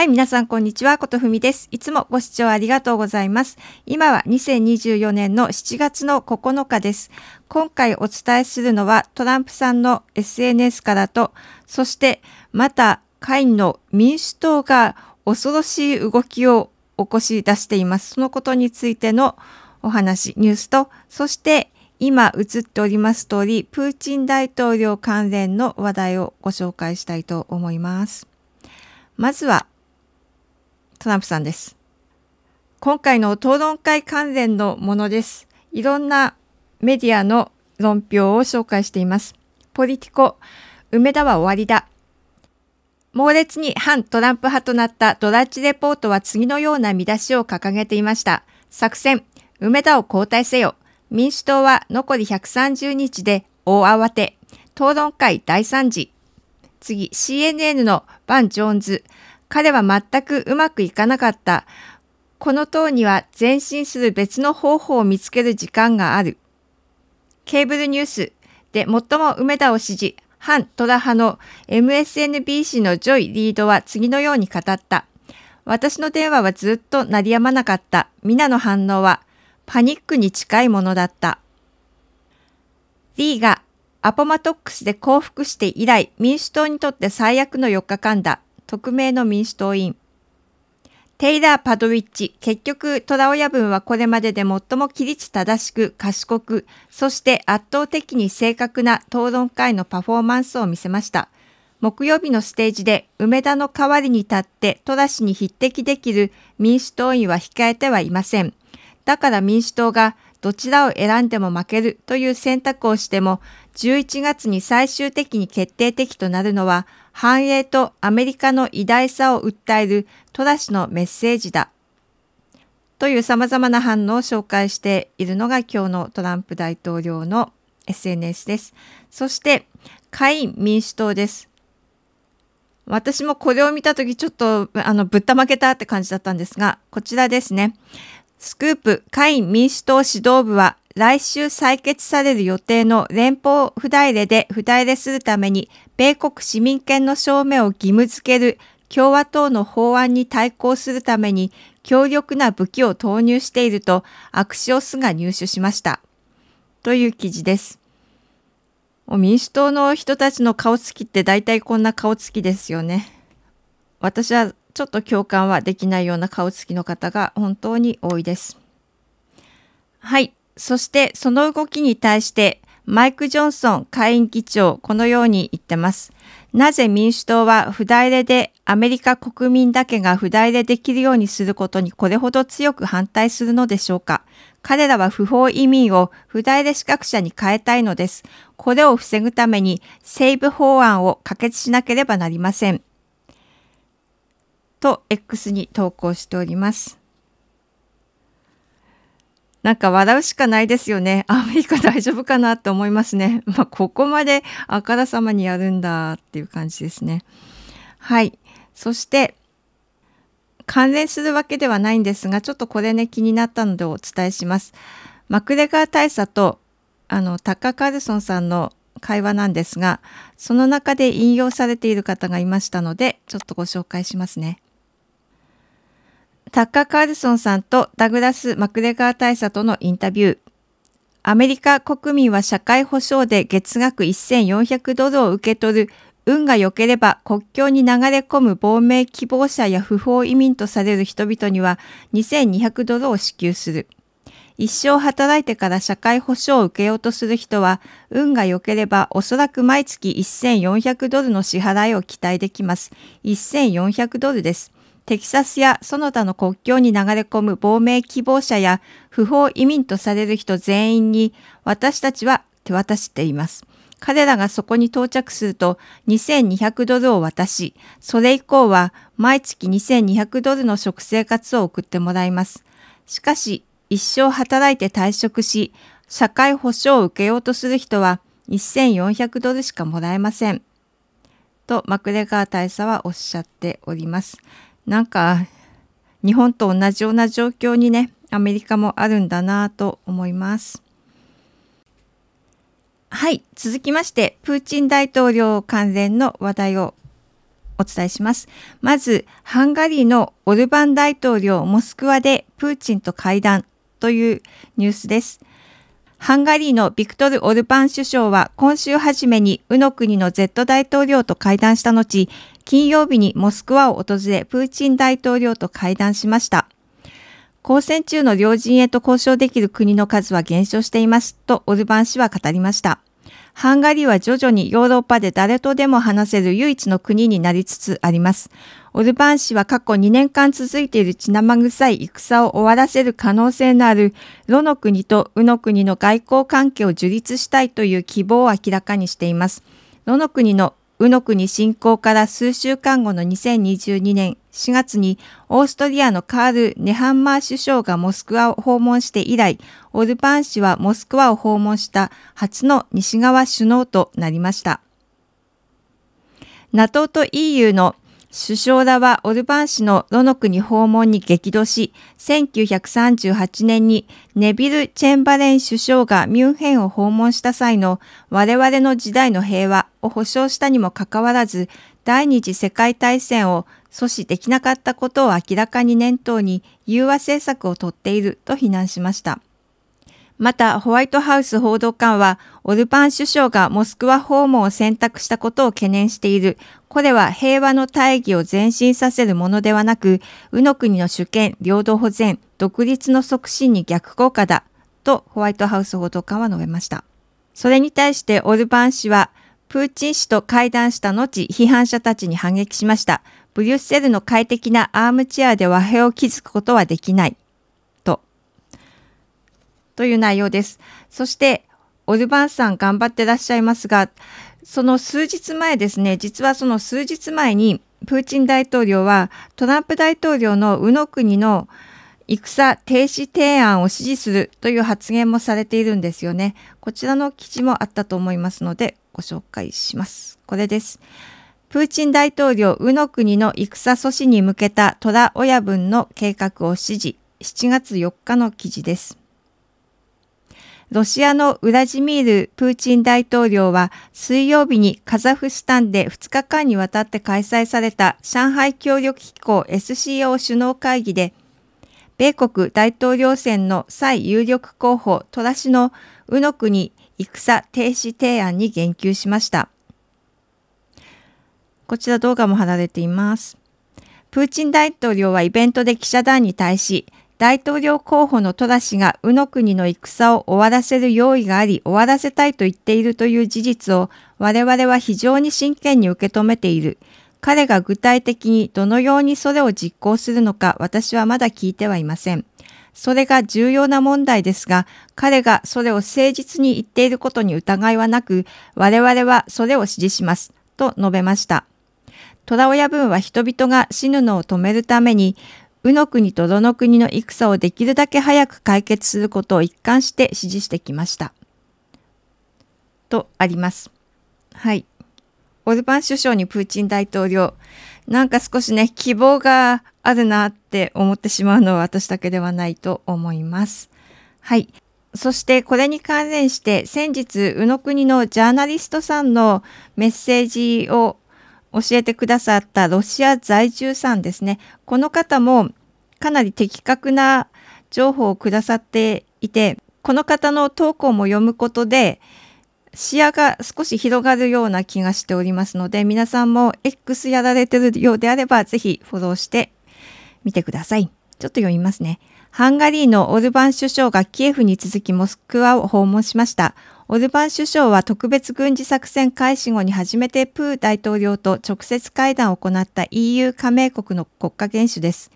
はい、皆さんこんにちは、ことふみです。いつもご視聴ありがとうございます。今は2024年の7月の9日です。今回お伝えするのはトランプさんの SNS からと、そしてまた下院の民主党が恐ろしい動きを起こし出しています。そのことについてのお話、ニュースと、そして今映っております通り、プーチン大統領関連の話題をご紹介したいと思います。まずはトランプさんです。今回の討論会関連のものです。いろんなメディアの論評を紹介しています。ポリティコ、梅田は終わりだ。猛烈に反トランプ派となったドラッジレポートは次のような見出しを掲げていました。作戦、梅田を交代せよ。民主党は残り130日で大慌て。討論会大惨事。次、CNN のバン・ジョーンズ。彼は全くうまくいかなかった。この塔には前進する別の方法を見つける時間がある。ケーブルニュースで最も梅田を支持、反トラ派の MSNBC のジョイ・リードは次のように語った。私の電話はずっと鳴りやまなかった。皆の反応はパニックに近いものだった。リーがアポマトックスで降伏して以来民主党にとって最悪の4日間だ。匿名の民主党員。テイラー・パドウィッチ、結局、トラ親分はこれまでで最も規律正しく、賢く、そして圧倒的に正確な討論会のパフォーマンスを見せました。木曜日のステージで、梅田の代わりに立って、トラ氏に匹敵できる民主党員は控えてはいません。だから民主党が、どちらを選んでも負けるという選択をしても、11月に最終的に決定的となるのは、繁栄とアメリカの偉大さを訴えるトラ氏のメッセージだ。というさまざまな反応を紹介しているのが今日のトランプ大統領の SNS です。そして、下院民主党です。私もこれを見た時ちょっとあのぶったまけたって感じだったんですが、こちらですね。スクープ下院民主党指導部は来週採決される予定の連邦不代理で不代理するために米国市民権の証明を義務付ける共和党の法案に対抗するために強力な武器を投入しているとアクシオスが入手しました。という記事です。民主党の人たちの顔つきって大体こんな顔つきですよね。私はちょっと共感はできないような顔つきの方が本当に多いです。はい。そしてその動きに対してマイク・ジョンソン下院議長このように言ってます。なぜ民主党は不代理でアメリカ国民だけが不代理できるようにすることにこれほど強く反対するのでしょうか彼らは不法移民を不代理資格者に変えたいのです。これを防ぐためにーブ法案を可決しなければなりません。と X に投稿しております。なんか笑うしかないですよね。アメリカ大丈夫かなと思いますね。まあ、ここまであからさまにやるんだっていう感じですね。はい。そして、関連するわけではないんですが、ちょっとこれね、気になったのでお伝えします。マクレガー大佐と、あの、タッカカルソンさんの会話なんですが、その中で引用されている方がいましたので、ちょっとご紹介しますね。タッカー・カールソンさんとダグラス・マクレガー大佐とのインタビュー。アメリカ国民は社会保障で月額1400ドルを受け取る運が良ければ国境に流れ込む亡命希望者や不法移民とされる人々には2200ドルを支給する。一生働いてから社会保障を受けようとする人は、運が良ければおそらく毎月1400ドルの支払いを期待できます。1400ドルです。テキサスやその他の国境に流れ込む亡命希望者や不法移民とされる人全員に私たちは手渡しています。彼らがそこに到着すると2200ドルを渡し、それ以降は毎月2200ドルの食生活を送ってもらいます。しかし、一生働いて退職し、社会保障を受けようとする人は1400ドルしかもらえません。とマクレガー大佐はおっしゃっております。なんか日本と同じような状況にねアメリカもあるんだなと思います。はい続きましてプーチン大統領関連の話題をお伝えします。まずハンガリーのオルバン大統領モスクワでプーチンと会談というニュースです。ハンガリーのビクトル・オルバン首相は今週初めにウノ国の Z 大統領と会談した後、金曜日にモスクワを訪れプーチン大統領と会談しました。交戦中の両陣営と交渉できる国の数は減少していますとオルバン氏は語りました。ハンガリーは徐々にヨーロッパで誰とでも話せる唯一の国になりつつあります。オルバン氏は過去2年間続いている血生臭い戦を終わらせる可能性のあるロの国とウの国の外交関係を樹立したいという希望を明らかにしています。ロの国の宇の国侵攻から数週間後の2022年4月にオーストリアのカール・ネハンマー首相がモスクワを訪問して以来、オルパン氏はモスクワを訪問した初の西側首脳となりました。NATO と EU の首相らはオルバン氏のロノ国訪問に激怒し、1938年にネビル・チェンバレン首相がミュンヘンを訪問した際の我々の時代の平和を保障したにもかかわらず、第二次世界大戦を阻止できなかったことを明らかに念頭に融和政策をとっていると非難しました。また、ホワイトハウス報道官は、オルパン首相がモスクワ訪問を選択したことを懸念しているこれは平和の大義を前進させるものではなく、宇の国の主権、領土保全、独立の促進に逆効果だ、とホワイトハウス報道官は述べました。それに対してオルバン氏は、プーチン氏と会談した後、批判者たちに反撃しました。ブリュッセルの快適なアームチェアで和平を築くことはできない。と。という内容です。そして、オルバンさん頑張ってらっしゃいますが、その数日前ですね、実はその数日前に、プーチン大統領はトランプ大統領の右の国の戦停止提案を支持するという発言もされているんですよね。こちらの記事もあったと思いますのでご紹介します。これです。プーチン大統領右の国の戦阻止に向けた虎親分の計画を支持7月4日の記事です。ロシアのウラジミール・プーチン大統領は水曜日にカザフスタンで2日間にわたって開催された上海協力機構 SCO 首脳会議で米国大統領選の最有力候補トラ氏のうの国戦停止提案に言及しました。こちら動画も貼られています。プーチン大統領はイベントで記者団に対し、大統領候補のトラ氏が宇の国の戦を終わらせる用意があり、終わらせたいと言っているという事実を我々は非常に真剣に受け止めている。彼が具体的にどのようにそれを実行するのか私はまだ聞いてはいません。それが重要な問題ですが、彼がそれを誠実に言っていることに疑いはなく、我々はそれを支持します。と述べました。虎親分は人々が死ぬのを止めるために、宇の国とどの国の戦をできるだけ早く解決することを一貫して指示してきました。とあります。はい。オルバン首相にプーチン大統領、なんか少しね、希望があるなって思ってしまうのは私だけではないと思います。はい。そしてこれに関連して先日、宇野国のジャーナリストさんのメッセージを教えてくださったロシア在住さんですね。この方もかなり的確な情報をくださっていてこの方の投稿も読むことで視野が少し広がるような気がしておりますので皆さんも X やられてるようであればぜひフォローしてみてください。ちょっと読みますね。ハンガリーのオルバン首相がキエフに続きモスクワを訪問しました。オルバン首相は特別軍事作戦開始後に初めてプー大統領と直接会談を行った EU 加盟国の国家元首です。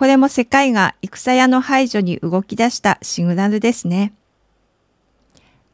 これも世界が戦屋の排除に動き出したシグナルですね。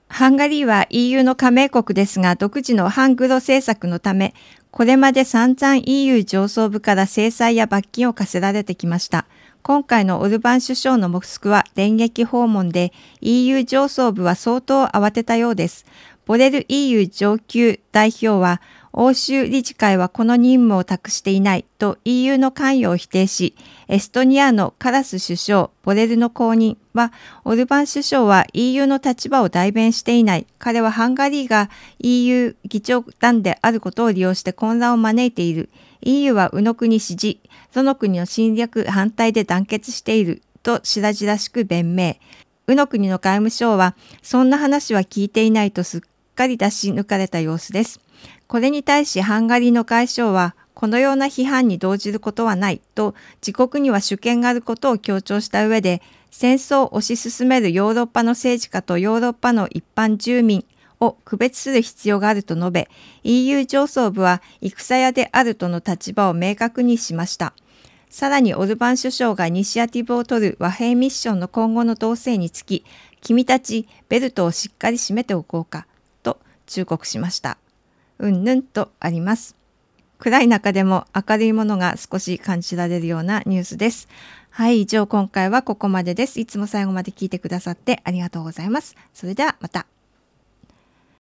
ハンガリーは EU の加盟国ですが、独自のハングロ政策のため、これまで散々 EU 上層部から制裁や罰金を課せられてきました。今回のオルバン首相のモスクは電撃訪問で EU 上層部は相当慌てたようです。ボレル EU 上級代表は欧州理事会はこの任務を託していないと EU の関与を否定し、エストニアのカラス首相、ボレルの後任は、オルバン首相は EU の立場を代弁していない。彼はハンガリーが EU 議長団であることを利用して混乱を招いている。EU は宇野国支持、その国の侵略反対で団結している。と白々しく弁明。宇野国の外務省は、そんな話は聞いていないとすっかり出し抜かれた様子です。これに対しハンガリーの外相はこのような批判に動じることはないと自国には主権があることを強調した上で戦争を推し進めるヨーロッパの政治家とヨーロッパの一般住民を区別する必要があると述べ EU 上層部は戦屋であるとの立場を明確にしました。さらにオルバン首相がイニシアティブを取る和平ミッションの今後の統制につき君たちベルトをしっかり締めておこうかと忠告しました。うんぬんとあります。暗い中でも明るいものが少し感じられるようなニュースです。はい、以上今回はここまでです。いつも最後まで聞いてくださってありがとうございます。それではまた。